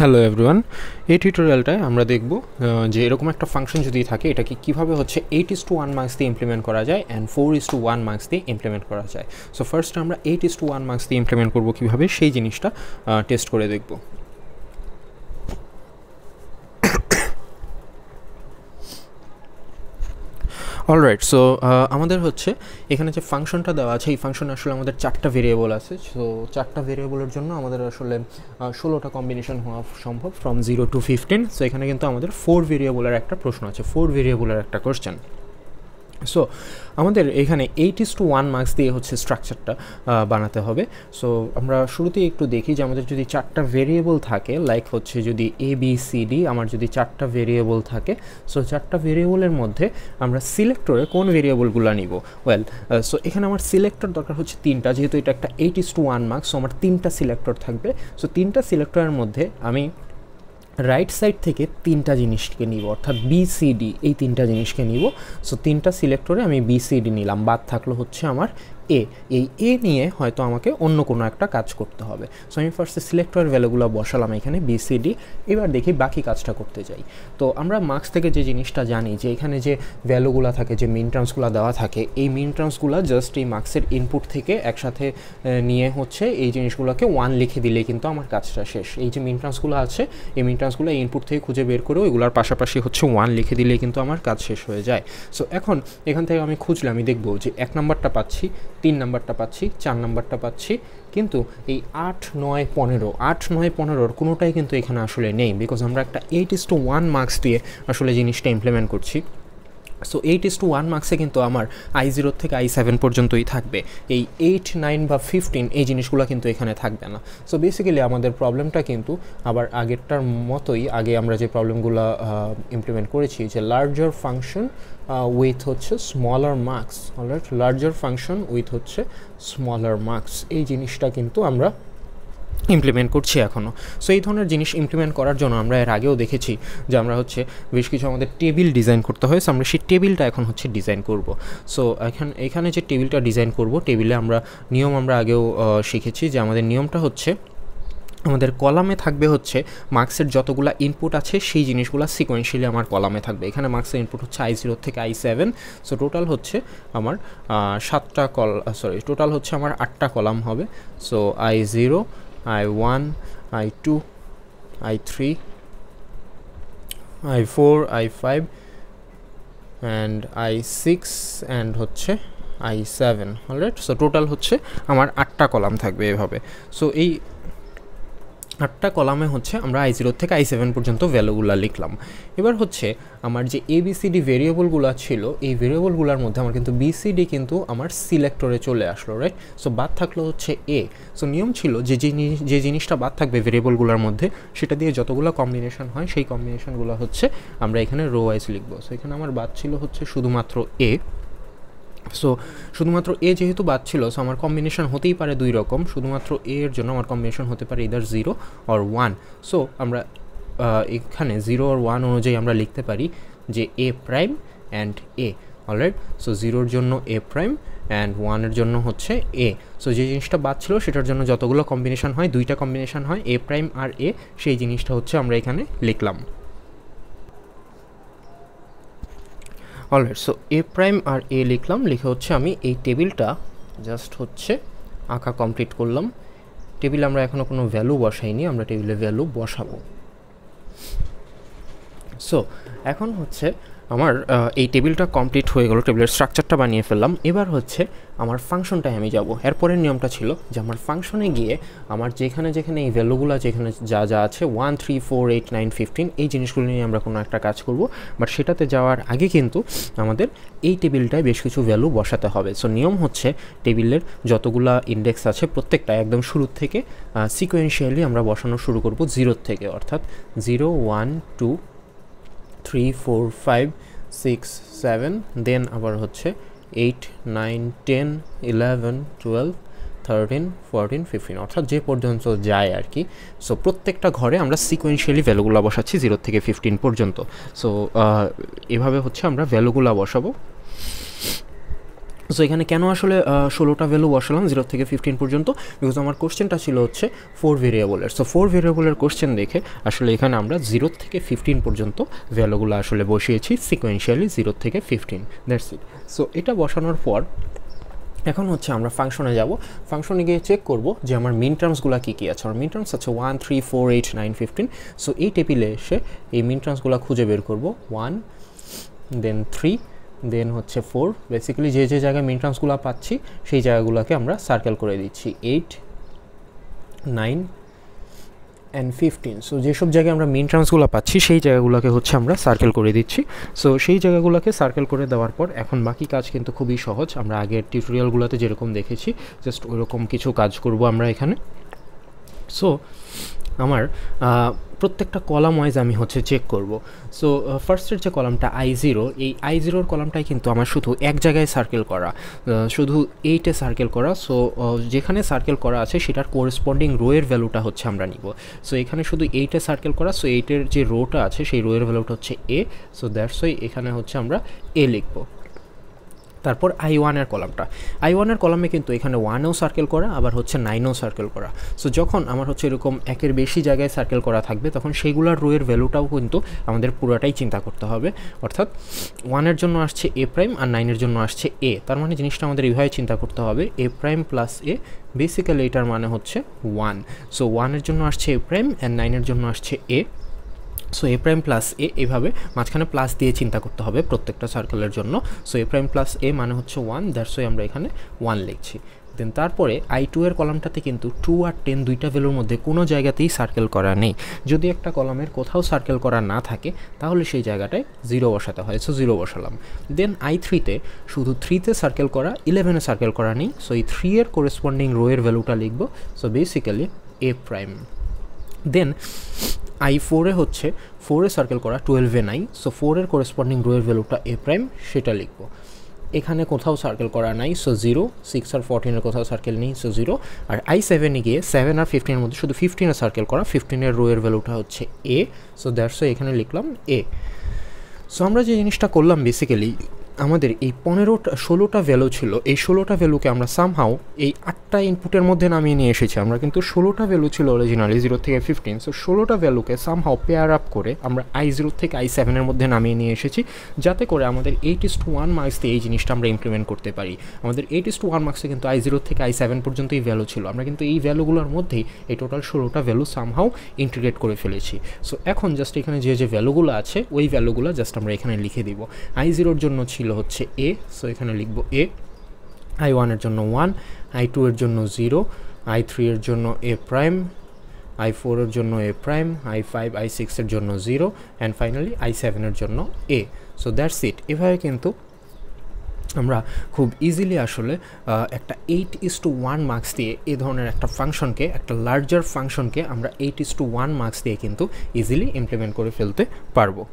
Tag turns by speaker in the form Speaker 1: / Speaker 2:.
Speaker 1: hello everyone এই টিউটোরিয়ালটায় আমরা দেখব যে এরকম একটা ফাংশন যদি থাকে এটাকে কীভাবে হচ্ছে eight is to one mux দিয়ে ইমপ্লিমেন্ট করা যায় and four is to one mux দিয়ে ইমপ্লিমেন্ট করা যায় সো ফার্স্ট আমরা eight is to one mux দিয়ে ইমপ্লিমেন্ট করবো কীভাবে সেই জিনিসটা টেস্ট করে দেখব অলরাইট সো uh, আমাদের হচ্ছে এখানে যে ফাংশনটা দেওয়া আছে এই ফাংশন আসলে আমাদের চারটা ভেরিয়েবল আছে সো চারটা ভেরিয়েবলের জন্য আমাদের আসলে ষোলোটা কম্বিনেশন হওয়া সম্ভব from zero to fifteen so এখানে কিন্তু আমাদের ফোর ভেরিয়েবলের একটা প্রশ্ন আছে ফোর ভেরিয়েবলের একটা কোশ্চেন সো আমাদের এখানে eight is to one mux দিয়ে হচ্ছে স্ট্রাকচারটা বানাতে হবে সো আমরা শুরুতেই একটু দেখি যে আমাদের যদি চারটা ভেরিয়েবল থাকে লাইক হচ্ছে যদি এ বি সি ডি আমার যদি চারটা ভেরিয়েবল থাকে সো চারটা ভেরিয়েবলের মধ্যে আমরা সিলেক্টরে কোন ভেরিয়েবলগুলো নিব ওয়েল সো এখানে আমার সিলেক্টর দরকার হচ্ছে তিনটা যেহেতু এটা একটা eight is to one mux so আমার তিনটা সিলেক্টর থাকবে সো তিনটা সিলেক্টরের মধ্যে আমি রাইট সাইড থেকে তিনটা জিনিসকে নিব অর্থাৎ বিসিডি এই তিনটা জিনিসকে নিব সো তিনটা সিলেক্ট করে আমি বিসিডি নিলাম বাদ থাকলো হচ্ছে আমার এ এই এ নিয়ে হয়তো আমাকে অন্য কোনো একটা কাজ করতে হবে সো আমি ফার্স্টে সিলেক্টর ভ্যালুগুলো বসালাম এখানে বিসিডি এবার দেখি বাকি কাজটা করতে যাই তো আমরা মার্কস থেকে যে জিনিসটা জানি যে এখানে যে ভ্যালুগুলো থাকে যে মিন ট্রান্সগুলো দেওয়া থাকে এই মিন ট্রান্সগুলো জাস্ট এই মার্কসের ইনপুট থেকে একসাথে নিয়ে হচ্ছে এই জিনিসগুলোকে ওয়ান লিখে দিলে কিন্তু আমার কাজটা শেষ এই যে মিন ট্রান্সগুলো আছে এই মিন টার্মসগুলো ইনপুট থেকে খুঁজে বের করে ওইগুলোর পাশাপাশি হচ্ছে ওয়ান লিখে দিলে কিন্তু আমার কাজ শেষ হয়ে যায় সো এখন এখান থেকে আমি খুঁজলে আমি দেখব যে এক নম্বরটা পাচ্ছি তিন নাম্বারটা পাচ্ছি চার নাম্বারটা পাচ্ছি কিন্তু এই আট নয় পনেরো আট নয় পনেরোর কোনোটাই কিন্তু এখানে আসলে নেই বিকজ আমরা একটা eight is to one mux দিয়ে আসলে জিনিসটা ইমপ্লিমেন্ট করছি so eight is to one মার্কসে কিন্তু আমার আই জিরো থেকে আই সেভেন পর্যন্তই থাকবে এই এইট নাইন বা ফিফটিন এই জিনিসগুলো কিন্তু এখানে থাকবে না সো বেসিক্যালি আমাদের প্রবলেমটা কিন্তু আবার আগেরটার মতোই আগে আমরা যে প্রবলেমগুলো ইমপ্লিমেন্ট করেছি যে লার্জার ফাংশন উইথ হচ্ছে smaller mux alright larger function with হচ্ছে স্মলার মার্কস এই জিনিসটা কিন্তু আমরা ইমপ্লিমেন্ট করছি এখনও সো এই ধরনের জিনিস ইমপ্লিমেন্ট করার জন্য আমরা এর আগেও দেখেছি যে আমরা হচ্ছে বেশ কিছু আমাদের টেবিল ডিজাইন করতে হয় সো আমরা সেই টেবিলটা এখন হচ্ছে ডিজাইন করব সো এখন এখানে যে টেবিলটা ডিজাইন করব টেবিলে আমরা নিয়ম আমরা আগেও শিখেছি যে আমাদের নিয়মটা হচ্ছে আমাদের কলামে থাকবে হচ্ছে মার্ক্সের যতগুলো ইনপুট আছে সেই জিনিসগুলো সিকোয়েন্সিয়ালি আমার কলামে থাকবে এখানে মার্ক্সের ইনপুট হচ্ছে আই জিরো থেকে আই সেভেন সো টোটাল হচ্ছে আমার সাতটা কল সরি টোটাল হচ্ছে আমার আটটা কলাম হবে so I zero i1 i2 i3 i4 i5 and I six and হচ্ছে I seven alright so total হচ্ছে আমার আটটা কলাম থাকবে এভাবে সো এই আটটা কলামে হচ্ছে আমরা আই জিরো থেকে আই সেভেন পর্যন্ত ভ্যালুগুলো লিখলাম এবার হচ্ছে আমার যে এবিসিডি ভেরিয়েবলগুলো ছিল এই ভেরিয়েবলগুলোর মধ্যে আমার কিন্তু বিসিডি কিন্তু আমার সিলেক্টরে চলে আসলো রাইট সো বাদ থাকলো হচ্ছে এ সো নিয়ম ছিল যে জিনিস যে জিনিসটা বাদ থাকবে ভেরিয়েবলগুলোর মধ্যে সেটা দিয়ে যতগুলো কম্বিনেশন হয় সেই কম্বিনেশনগুলো হচ্ছে আমরা এখানে রো ওয়াইজ লিখবো সো এখানে আমার বাদ ছিল হচ্ছে শুধুমাত্র এ সো শুধুমাত্র এ যেহেতু বাদ ছিল সো আমার কম্বিনেশন হতেই পারে দুই রকম শুধুমাত্র এ এর জন্য আমার কম্বিনেশন হতে পারে either zero or one so আমরা এখানে জিরো আর ওয়ান অনুযায়ী আমরা লিখতে পারি যে A prime and A alright so জিরোর জন্য এ প্রাইম অ্যান্ড ওয়ানের জন্য হচ্ছে এ সো যে জিনিসটা বাদ ছিল সেটার জন্য যতগুলো কম্বিনেশন হয় দুইটা কম্বিনেশন হয় এ প্রাইম আর এ সেই জিনিসটা হচ্ছে আমরা এখানে লিখলাম অলরাইট সো এ প্রাইম আর এ লিখলাম লিখে হচ্ছে আমি এই টেবিলটা জাস্ট হচ্ছে আঁকা কমপ্লিট করলাম টেবিল আমরা এখনও কোনো ভ্যালু বসাইনি আমরা টেবিলে ভ্যালু বসাবো সো এখন হচ্ছে আমার এই টেবিলটা কমপ্লিট হয়ে গেলো টেবিলের স্ট্রাকচারটা বানিয়ে ফেললাম এবার হচ্ছে আমার ফাংশনটায় আমি যাব এরপরের নিয়মটা ছিল যে আমার ফাংশনে গিয়ে আমার যেখানে যেখানে এই ভ্যালুগুলো যেখানে যা যা আছে one three four eight nine fifteen এই জিনিসগুলো নিয়ে আমরা কোনো একটা কাজ করব বাট সেটাতে যাওয়ার আগে কিন্তু আমাদের এই টেবিলটায় বেশ কিছু ভ্যালু বসাতে হবে সো নিয়ম হচ্ছে টেবিলের যতগুলা ইন্ডেক্স আছে প্রত্যেকটা একদম শুরুর থেকে সিকোয়েন্সিয়ালি আমরা বসানো শুরু করব জিরোর থেকে অর্থাৎ zero one two three four five six seven then আবার হচ্ছে eight nine ten eleven twelve thirteen fourteen fifteen অর্থাৎ যে পর্যন্ত যায় আর কি সো প্রত্যেকটা ঘরে আমরা সিকোয়েন্সিয়ালি ভ্যালুগুলো বসাচ্ছি জিরো থেকে ফিফটিন পর্যন্ত সো এভাবে হচ্ছে আমরা ভ্যালুগুলো বসাবো সো এখানে কেন আসলে ষোলোটা ভ্যালু বসালাম জিরো থেকে ফিফটিন পর্যন্ত বিকজ আমার কোশ্চেনটা ছিল হচ্ছে ফোর ভেরিয়েবলের সো ফোর ভেরিয়েবলের কোশ্চেন দেখে আসলে এখানে আমরা জিরো থেকে ফিফটিন পর্যন্ত ভ্যালুগুলো আসলে বসিয়েছি সিকোয়েন্সিয়ালি জিরো থেকে ফিফটিন দ্যাটস ইট সো এটা বসানোর পর এখন হচ্ছে আমরা ফাংশনে যাব ফাংশনে গিয়ে চেক করব যে আমার মিন টার্মসগুলো কী কী আছে আমার মিন টার্মস আছে one three four eight nine fifteen so এই টেপিলে এসে এই মিন টার্মসগুলো খুঁজে বের করব ওয়ান দেন থ্রি দেন হচ্ছে ফোর বেসিক্যালি যে যে জায়গায় মেন ট্রান্সগুলো পাচ্ছি সেই জায়গাগুলোকে আমরা সার্কেল করে দিচ্ছি eight nine and fifteen so যেসব জায়গায় আমরা মেন ট্রান্সগুলো পাচ্ছি সেই জায়গাগুলোকে হচ্ছে আমরা সার্কেল করে দিচ্ছি সো সেই জায়গাগুলোকে সার্কেল করে দেওয়ার পর এখন বাকি কাজ কিন্তু খুবই সহজ আমরা আগের টিউটোরিয়ালগুলোতে যেরকম দেখেছি জাস্ট ওইরকম কিছু কাজ করব আমরা এখানে সো আমার প্রত্যেকটা কলাম ওয়াইজ আমি হচ্ছে চেক করব সো ফার্স্টের যে কলামটা আই জিরো এই আই জিরোর কলামটাই কিন্তু আমার শুধু এক জায়গায় সার্কেল করা শুধু এইটে সার্কেল করা সো যেখানে সার্কেল করা আছে সেটার কোরেসপন্ডিং রোয়ের ভ্যালুটা হচ্ছে আমরা নিব সো এখানে শুধু এইটে সার্কেল করা সো এইটের যে রোটা আছে সেই রোয়ের ভ্যালুটা হচ্ছে এ সো দ্যাটস ওই এখানে হচ্ছে আমরা এ লিখবো তারপর আই ওয়ানের কলামটা আই ওয়ানের কলামে কিন্তু এখানে ওয়ানেও সার্কেল করা আবার হচ্ছে নাইনেও সার্কেল করা সো যখন আমার হচ্ছে এরকম একের বেশি জায়গায় সার্কেল করা থাকবে তখন সেইগুলোর রোয়ের ভ্যালুটাও কিন্তু আমাদের পুরোটাই চিন্তা করতে হবে অর্থাৎ ওয়ানের জন্য আসছে এ প্রাইম আর নাইনের জন্য আসছে এ তার মানে জিনিসটা আমাদের এইভাবে চিন্তা করতে হবে A prime plus A basically এটার মানে হচ্ছে ওয়ান সো ওয়ানের জন্য আসছে এ প্রাইম অ্যান্ড নাইনের জন্য আসছে A so A prime plus A এভাবে মাঝখানে প্লাস দিয়ে চিন্তা করতে হবে প্রত্যেকটা সার্কেলের জন্য so A prime plus A মানে হচ্ছে ওয়ান দ্যাটস ওয়ে আমরা এখানে ওয়ান লিখছি দেন তারপরে আই টু এর কলামটাতে কিন্তু টু আর টেন দুইটা ভ্যালুর মধ্যে কোনো জায়গাতেই সার্কেল করা নেই যদি একটা কলামের কোথাও সার্কেল করা না থাকে তাহলে সেই জায়গাটায় জিরো বসাতে হয় সো জিরো বসালাম দেন আই থ্রিতে শুধু থ্রিতে সার্কেল করা ইলেভেনে সার্কেল করা নেই সো এই থ্রি এর করেসপন্ডিং রো এর ভ্যালুটা লিখবো so basically A prime then I ফোরে হচ্ছে ফোরে সার্কেল করা টুয়েলভে নাই সো ফোরের করেসপন্ডিং রোয়ের ভ্যালুটা এ প্রাইম সেটা লিখবো এখানে কোথাও সার্কেল করা নাই সো জিরো সিক্স আর ফোরটিনের কোথাও সার্কেল নেই সো জিরো আর আই সেভেনে গিয়ে সেভেন আর ফিফটিনের মধ্যে শুধু ফিফটিনে সার্কেল করা ফিফটিনের রোয়ের ভ্যালুটা হচ্ছে এ সো দ্যাটস এখানে লিখলাম এ সো আমরা যে জিনিসটা করলাম বেসিক্যালি আমাদের এই পনেরোটা ষোলোটা ভ্যালু ছিল এই ষোলোটা ভ্যালুকে আমরা সামহাও এই আটটা ইনপুটের মধ্যে নামিয়ে নিয়ে এসেছি আমরা কিন্তু ষোলোটা ভ্যালু ছিল অরিজিনালি জিরো থেকে ফিফটিন সো ষোলোটা ভ্যালুকে সামহাও পেয়ার আপ করে আমরা আই জিরো থেকে আই সেভেনের মধ্যে নামিয়ে নিয়ে এসেছি যাতে করে আমাদের eight is to one mux দিয়ে এই জিনিসটা আমরা ইমপ্লিমেন্ট করতে পারি আমাদের এইট ইস টু ওয়ান মার্কসে কিন্তু আই জিরো থেকে আই সেভেন পর্যন্ত এই ভ্যালু ছিল আমরা কিন্তু এই ভ্যালুগুলোর মধ্যেই এই টোটাল ষোলোটা ভ্যালু সামহাও ইন্টিগ্রেট করে ফেলেছি সো এখন জাস্ট এখানে যে যে ভ্যালুগুলো আছে ওই ভ্যালুগুলো জাস্ট আমরা এখানে লিখে দিব আই জিরোর জন্য ছিল সেগুলো হচ্ছে এ সো এখানে লিখব এ আই ওয়ানের জন্য ওয়ান আই টু এর জন্য জিরো আই থ্রি এর জন্য এ প্রাইম আই ফোরের জন্য A prime I five I সিক্সের জন্য জিরো অ্যান্ড ফাইনালি আই সেভেনের জন্য এ সো দ্যাটস ইট এভাবে কিন্তু আমরা খুব ইজিলি আসলে একটা eight is to one mux দিয়ে এ ধরনের একটা ফাংশনকে একটা লার্জার ফাংশনকে আমরা eight is to one mux দিয়ে কিন্তু ইজিলি ইমপ্লিমেন্ট করে ফেলতে পারবো